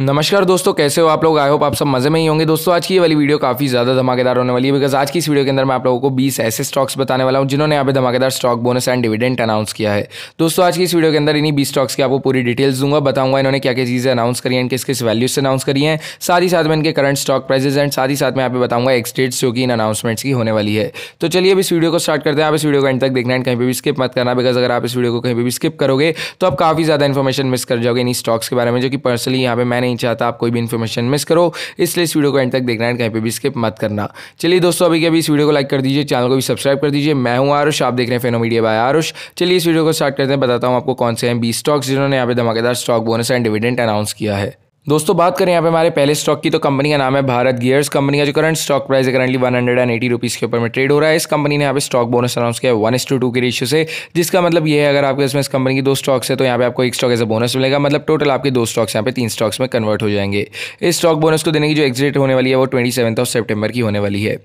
नमस्कार दोस्तों कैसे हो आप लोग आई होप आप सब मजे में ही होंगे दोस्तों आज की ये वाली वीडियो काफ़ी ज़्यादा धमाकेदार होने वाली है बिकॉज आज की इस वीडियो के अंदर मैं आप लोगों को 20 ऐसे स्टॉक्स बताने वाला हूँ जिन्होंने यहाँ पे धमाकेदार stock bonus and dividend announce किया है दोस्तों आज की इस वीडियो के अंदर इन्हीं बीस स्टॉक्स की आपको पूरी डिटेल्स दूंगा बताऊंगा इन्होंने क्या क्या चीज़ें अनाउंस करी हैं किस किस वैल्यू से अनाउंस करी हैं साथ ही साथ में इनके करंट स्टॉक प्राइजेज एंड साथ ही साथ में आप बताऊंगा एक्सडेट्स जो कि इन अनाउंसमेंट्स की होने वाली है तो चलिए अब इस वीडियो को स्टार्ट करते हैं आप इस वीडियो को एंड तक देखना एंड कहीं पर भी स्किप मत करना बिकॉज अगर आप इस वीडियो को कहीं पर भी स्किप करोगे तो आप काफ़ी ज़्यादा इन्फॉर्मेशन मिस कर जाओगे इन स्टॉक्स के बारे में जो कि पर्सनली यहाँ पे मैंने नहीं चाहता आप कोई भी इन्फॉर्मेशन मिस करो इसलिए इस वीडियो को एंड तक देखना है कहीं पर भी स्किप मत करना चलिए दोस्तों अभी के अभी इस वीडियो को लाइक कर दीजिए चैनल को भी सब्सक्राइब कर दीजिए मैं हूँ आरुष आप देख रहे हैं मीडिया बाय आरुष चलिए इस वीडियो को स्टार्ट करते हैं बताता हूँ आपको कौन से हैं बी स्टॉक्स जिन्होंने यहाँ पे धमाकेदार stock bonus and dividend announce किया है दोस्तों बात करें यहाँ पे हमारे पहले स्टॉक की तो कंपनी का नाम है भारत गियर्स कंपनी का जो करंट स्टॉक प्राइस है currently one hundred and eighty rupees के ऊपर में ट्रेड हो रहा है इस कंपनी ने यहाँ पे स्टॉक बोनस अनाउंस किया है वन टू टू के रेशियो से जिसका मतलब ये है अगर आपके इसमें इस कंपनी की दो स्टॉक्स है तो यहाँ पे आपको एक स्टॉक एज बोनस मिलेगा मतलब टोटल आपके दो स्टॉक्स यहाँ पे तीन स्टॉक्स में कन्वर्ट हो जाएंगे इस स्टॉक बोनस को देने की जो एग्जिट होने वाली है वो ट्वेंटी सेवंथ ऑफ सेप्टेबर की होने वाली है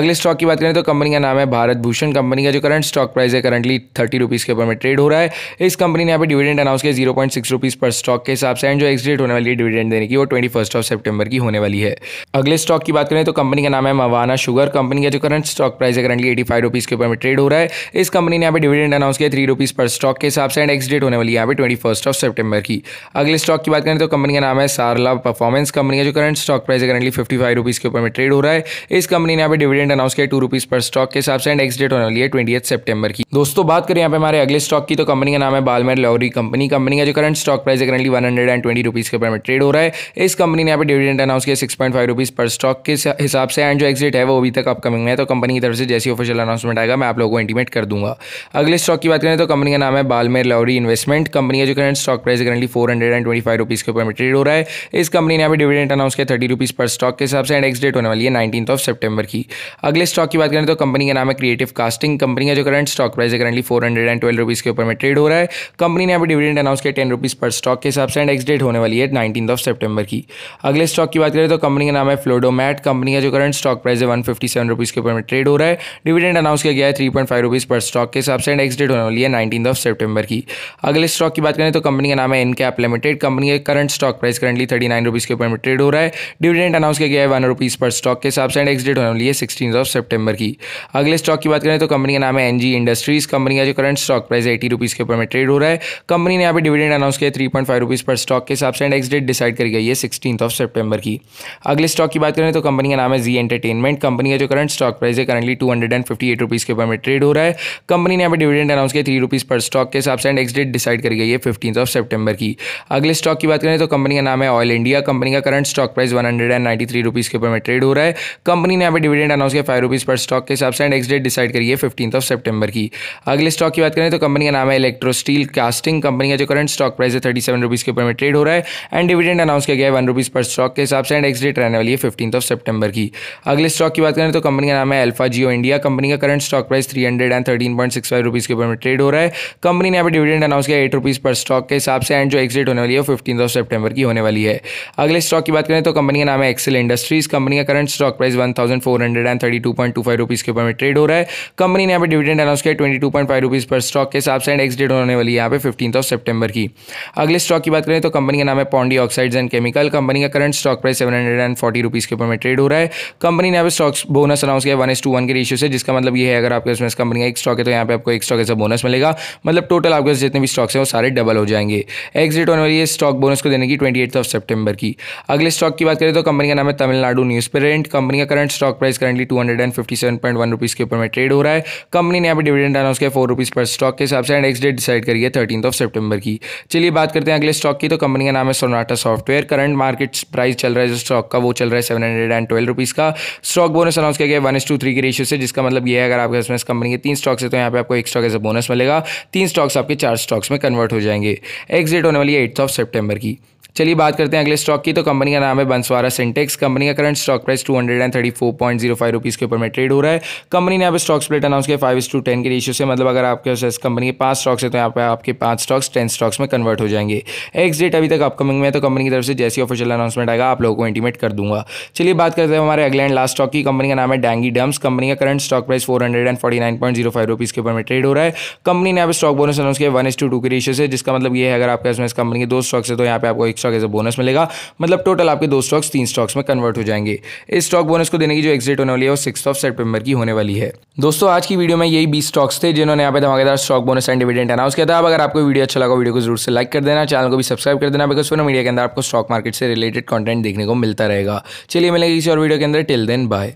अगले स्टॉक की बात करें तो कंपनी का नाम है भारत भूषण कंपनी का जो करंट स्टॉक प्राइस है करंटली थर्टी रुपीज़ के ऊपर में ट्रेड हो रहा है इस कंपनी ने यहाँ पे डिविडेंड अनाउंस किया जीरो पॉइंट सिक्स रुपीज़ पर स्टॉक के हिसाब से एंड जो एग्जिट होने वाली है डिविडेंड डिविडेंड देने की वो ट्वेंटी फर्स्ट ऑफ सेप्टेम्बर की होने वाली है अगले स्टॉक की बात करें तो कंपनी का नाम है मवाना शुगर कंपनी का जो करंट स्टॉक प्राइस है करंटली एटी फाइव रुपीज़ के ऊपर में ट्रेड हो रहा है इस कंपनी ने यहाँ पे डिविडेंड अनाउंस किया थ्री रुपीज़ पर स्टॉक के हिसाब से एंड एक्स डेट होने वाली है यहाँ पे ट्वेंटी फर्स्ट ऑफ सेप्टेम्बर की अगले स्टॉक की बात करें तो कंपनी का नाम है सारला परफॉर्मेंस कंपनी का जो करंट स्टॉक प्राइस है करंटली फिफ्टी फाइव रुपीज़ के ऊपर में ट्रेड हो रहा है इस कंपनी ने यहाँ पे डिविडेंड अनाउंस किया टू रुपीज़ पर स्टॉक के हिसाब से एंड एक्स डेट होने वाली है ट्वेंटी सेप्टेम्बर की दोस्तों बात करें यहाँ पे हमारे अगले स्टॉक की तो कंपनी का नाम है बालमेर लॉरी कंपनी कंपनी का जो करंट स्टॉक प्राइस है currently one hundred and twenty rupees के ऊपर में ट्रेड हो रहा है रहा है इस कंपनी ने यहाँ पे डिविडेंड अनाउंस किया सिक्स पॉइंट फाइव रुपीज़ पर स्टॉक के हिसाब से एंड जो एक्जिट है वो अभी तक अपकमिंग है तो कंपनी की तरफ से जैसी ऑफिशियल अनाउंसमेंट आएगा मैं आप लोगों को इंटीमेट कर दूंगा अगले स्टॉक की बात करें तो कंपनी का नाम है बालमेर लॉरी इन्वेस्टमेंट कंपनी का जो current stock price currently four hundred and twenty five rupees के ऊपर ट्रेड हो रहा है इस कंपनी ने यहाँ पे डिविडेंड अनाउंस किया थर्टी रुपीज़ पर स्टॉक के हिसाब से एंड एक्सडेट होने वाली है नाइनटीन ऑफ सेप्टेबर की अगले स्टॉक की बात करें तो कंपनी का नाम है क्रिएटिव कास्टिंग कंपनी का जो करंट स्टॉक प्राइस है four hundred and twelve rupees के ऊपर में ट्रेड हो रहा है कंपनी ने यहाँ पर डिविडेंड अनाउंस किया टेन रुपीज़ पर स्टॉक के हिसाब से एंड एक्सडेट होने वाली है नाइनटीन ऑफ सेप्टेम्बर की अगले स्टॉक की बात करें तो कंपनी का नाम है फ्लोडोमैट कंपनी का जो करंट स्टॉक प्राइस है वन फिफ्टी सेवन रुपीज़ के ऊपर में ट्रेड हो रहा है डिविडेंड अनाउंस किया गया है थ्री पॉइंट फाइव रुपीज़ पर स्टॉक के हिसाब से नेक्स्ट डेट होने वाली है नाइनटीन ऑफ सेप्टेम्बर की अगले स्टॉक की बात करें तो कंपनी का नाम है इनकैप लिमिटेड कंपनी का current stock price currently thirty nine rupees के ऊपर में ट्रेड हो रहा है डिविडेंड अनाउंस किया गया है वन रुपीज़ पर स्टॉक के हिसाब से नेक्स्ट डेट होने वाली है सिक्सटीन ऑफ सेप्टेम्बर की अगले स्टॉक की बात करें तो कंपनी का नाम है एनजी इंडस्ट्रीज कंपनी का जो current stock price eighty rupees के ऊपर में ट्रेड हो रहा है कंपनी ने यहाँ पे डिविडेंड अनाउंस किया थ्री पॉइंट फाइव रुपीज़ पर स्टॉक के हिसाब से नेक्स्ट डेट डिसाइड डिसाइड करी गई है सिक्सटीन ऑफ सेप्टेम्बर की अगले स्टॉक की बात करें तो कंपनी का नाम है जी एंटरटेनमेंट कंपनी का जो करंट स्टॉक प्राइस है currently two hundred and fifty eight rupees के ऊपर में ट्रेड हो रहा है कंपनी ने यहाँ पर डिविडेंड अनाउंस किया थ्री रुपीज़ पर स्टॉक के हिसाब से एंड एक्सडेट डिसाइड करी गई है फिफ्टीन ऑफ सेप्टेम्बर की अगले स्टॉक की बात करें तो कंपनी का नाम है ऑयल इंडिया कंपनी का current stock price one hundred and ninety three rupees के ऊपर में ट्रेड हो रहा है कंपनी ने यहाँ पर डिविडेंड अनाउंस किया फाइव रुपीज़ पर स्टॉक के हिसाब से एंड एक्सडेट डिसाइड करिए फिफ्टीन ऑफ सेप्टेम्बर की अगले स्टॉक की बात करें तो कंपनी का नाम है इलेक्ट्रो स्टील कास्टिंग कंपनी का जो करंट स्टॉक प्राइस है थर्टी सेवन रुपीज़ के ऊपर में ट्रेड हो रहा है एंड डिविडेंड डिविडेंड अनाउंस किया गया है वन रुपीज़ पर स्टॉक के हिसाब से एंड एक्स डेट रहने वाली है फिफ्टीन ऑफ सेप्टेबर की अगले स्टॉक की बात करें तो कंपनी का नाम है अल्फा जियो इंडिया कंपनी का current stock price three hundred and thirteen point six five rupees के ऊपर में ट्रेड हो रहा है कंपनी ने यहाँ पर डिविडेंड अनाउंस किया एट रुपीज़ पर स्टॉक के हिसाब से एंड जो एक्सिट होने वाली है फिफ्टीन ऑफ सेप्टेबर की होने वाली है अगले स्टॉक की बात करें तो कंपनी का नाम है एक्सेल इंडस्ट्रीज कंपनी का current stock price one thousand four hundred and thirty two point two five rupees के ऊपर में ट्रेड हो रहा है कंपनी ने यहाँ पर डिविडेंड अनाउंस किया twenty two point five rupees पर स्टॉक के हिसाब से एंड एक्स डेट होने वाली है यहाँ पे फिफ्टीन ऑफ सेप्टेबर की अगले स्टॉक की बात करें तो कंपनी का नाम है Pondy oxide pesticides and chemical company का current stock price seven hundred and forty rupees के ऊपर में ट्रेड हो रहा है कंपनी ने अब स्टॉक्स बोनस अनाउंस किया वन एस टू वन के रेशियो से जिसका मतलब ये है अगर आपके उसमें कंपनी का एक स्टॉक है तो यहाँ पे आपको एक स्टॉक ऐसा बोनस मिलेगा मतलब टोटल आपके पास जितने भी स्टॉक्स हैं वो सारे डबल हो जाएंगे एग्जिट होने वाली है स्टॉक बोनस को देने की ट्वेंटी ऑफ सेप्टेम्बर की अगले स्टॉक की बात करें तो कंपनी का नाम है तमिलनाडु न्यूज़ प्रिंट कंपनी का current stock price currently two hundred and fifty seven point one rupees के ऊपर में ट्रेड हो रहा है कंपनी ने यहाँ पर डिविडेंड अनाउंस किया फोर रुपीज़ पर स्टॉक के हिसाब से एंड एक्स डेट डिसाइड करिए थर्टीन ऑफ सेप्टेम्बर की चलिए बात करते हैं अगले स्टॉक की तो कंपनी का नाम है Sonata soft software current market price चल रहा है जो स्टॉक का वो चल रहा है seven hundred and twelve rupees का स्टॉक बोनस अनाउंस किया गया वन एस टू थ्री के रेशियो से जिसका मतलब ये है अगर आपके पास कंपनी के तीन स्टॉक्स है तो यहाँ पे आपको एक स्टॉक एज अ बोनस मिलेगा तीन स्टॉक्स आपके चार स्टॉक्स में कन्वर्ट हो जाएंगे एग्जिट होने वाली है एट्थ ऑफ सेप्टेंबर की चलिए बात करते हैं अगले स्टॉक की तो कंपनी का नाम है बंसवारा सिंटेक्स कंपनी का current stock price two hundred and thirty four point zero five rupees के ऊपर में ट्रेड हो रहा है कंपनी ने यहाँ पे स्टॉक स्प्लिट अनाउंस किया फाइव टू टेन के रेशियो से मतलब अगर आपके इस कंपनी के पाँच स्टॉक्स है तो यहाँ पे आपके पाँच स्टॉक्स टेन स्टॉक्स में कन्वर्ट हो जाएंगे एक्स डेट अभी तक अपकमिंग में है तो कंपनी की तरफ से जैसी ऑफिशियल अनाउंसमेंट आएगा आप लोगों को इंटीमेट कर दूंगा चलिए बात करते हैं हमारे अगले एंड लास्ट स्टॉक की कंपनी का नाम है डैंगी डम्स कंपनी का current stock price four hundred and forty nine point zero five rupees के ऊपर में ट्रेड हो रहा है कंपनी ने यहाँ पे स्टॉक बोनस अनाउंस किया वन एस टू टू के रेशियो से जिसका मतलब ये है अगर आपके इसमें इस कंपनी के दो स्टॉक्स है तो यहाँ पे आपको एक स्टॉक एज अ बोनस मिलेगा मतलब टोटल आपके दो स्टॉक्स तीन स्टॉक्स में कन्वर्ट हो जाएंगे इस स्टॉक बोनस को देने की जो एग्जिट होने वाली है वो सिक्स ऑफ सेप्टेम्बर की होने वाली है दोस्तों आज की वीडियो में यही बीस स्टॉक्स थे जिन्होंने यहाँ पे धमाकेदार stock bonus and dividend announce किया था अगर आपको वीडियो अच्छा लगा वीडियो को जरूर से लाइक कर देना चैनल को भी सब्सक्राइब कर देना बिकॉज मीडिया के अंदर आपको स्टॉक मार्केट से रिलेटेड कॉन्टेंट देखने को मिलता रहेगा चलिए मिलेगी किसी और वीडियो के अंदर टिल देन बाय